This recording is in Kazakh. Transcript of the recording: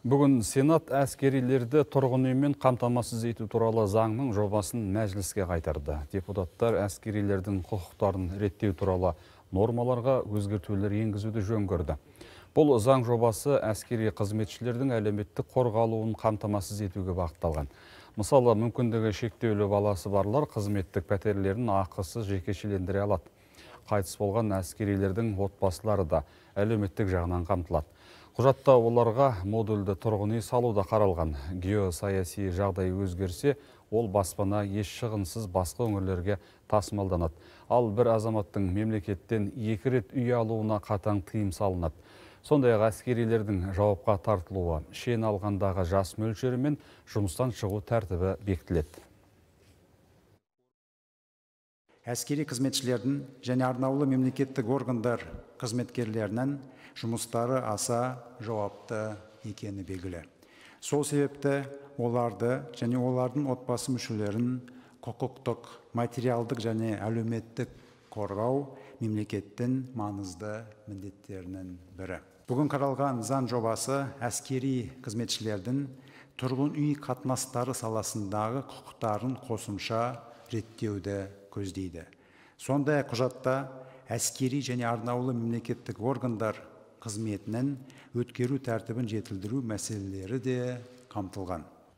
Бүгін Сенат әскерилерді тұрғын үймен қамтамасыз ету туралы заңның жобасын мәжіліске қайтарды. Депутаттар әскерилердің құқықтарын реттеу туралы нормаларға өзгертулер енгізуді жөн көрді. Бұл заң жобасы әскери қызметшілердің әлеуметтік қорғалуын қамтамасыз етуге бағытталған. Мысалы, мүмкіндігі шектеулі баласы барлар қызметтік пәтерлерін ақысыз жекешелендіре алады. Қайтыс болған әскерилердің отбасылары да әлеуметтік жағынан қамтылады құжатта оларға модульді тұрғын үй салу да қаралған геосаяси жағдай өзгерсе ол баспана еш шығынсыз басқа өңірлерге тасымалданады ал бір азаматтың мемлекеттен екі рет үй алуына қатаң тыйым салынады сондай ақ әскерилердің жауапқа тартылуы шен алғандағы жас мөлшері мен жұмыстан шығу тәртібі бекітіледі әскери қызметшілердің және арнаулы мемлекеттік органдар қызметкерлерінің жұмыстары аса жауапты екені белгілі сол себепті оларды және олардың отбасы мүшелерін құқықтық материалдық және әлеуметтік қорғау мемлекеттің маңызды міндеттерінің бірі бүгін қаралған заң жобасы әскери қызметшілердің тұрғын үй қатынастары саласындағы құқықтарын қосымша реттеуді көздейді сондай ақ құжатта әскери және арнаулы мемлекеттік органдар қызметінің өткеру тәртібін жетілдіру мәселелері де қамтылған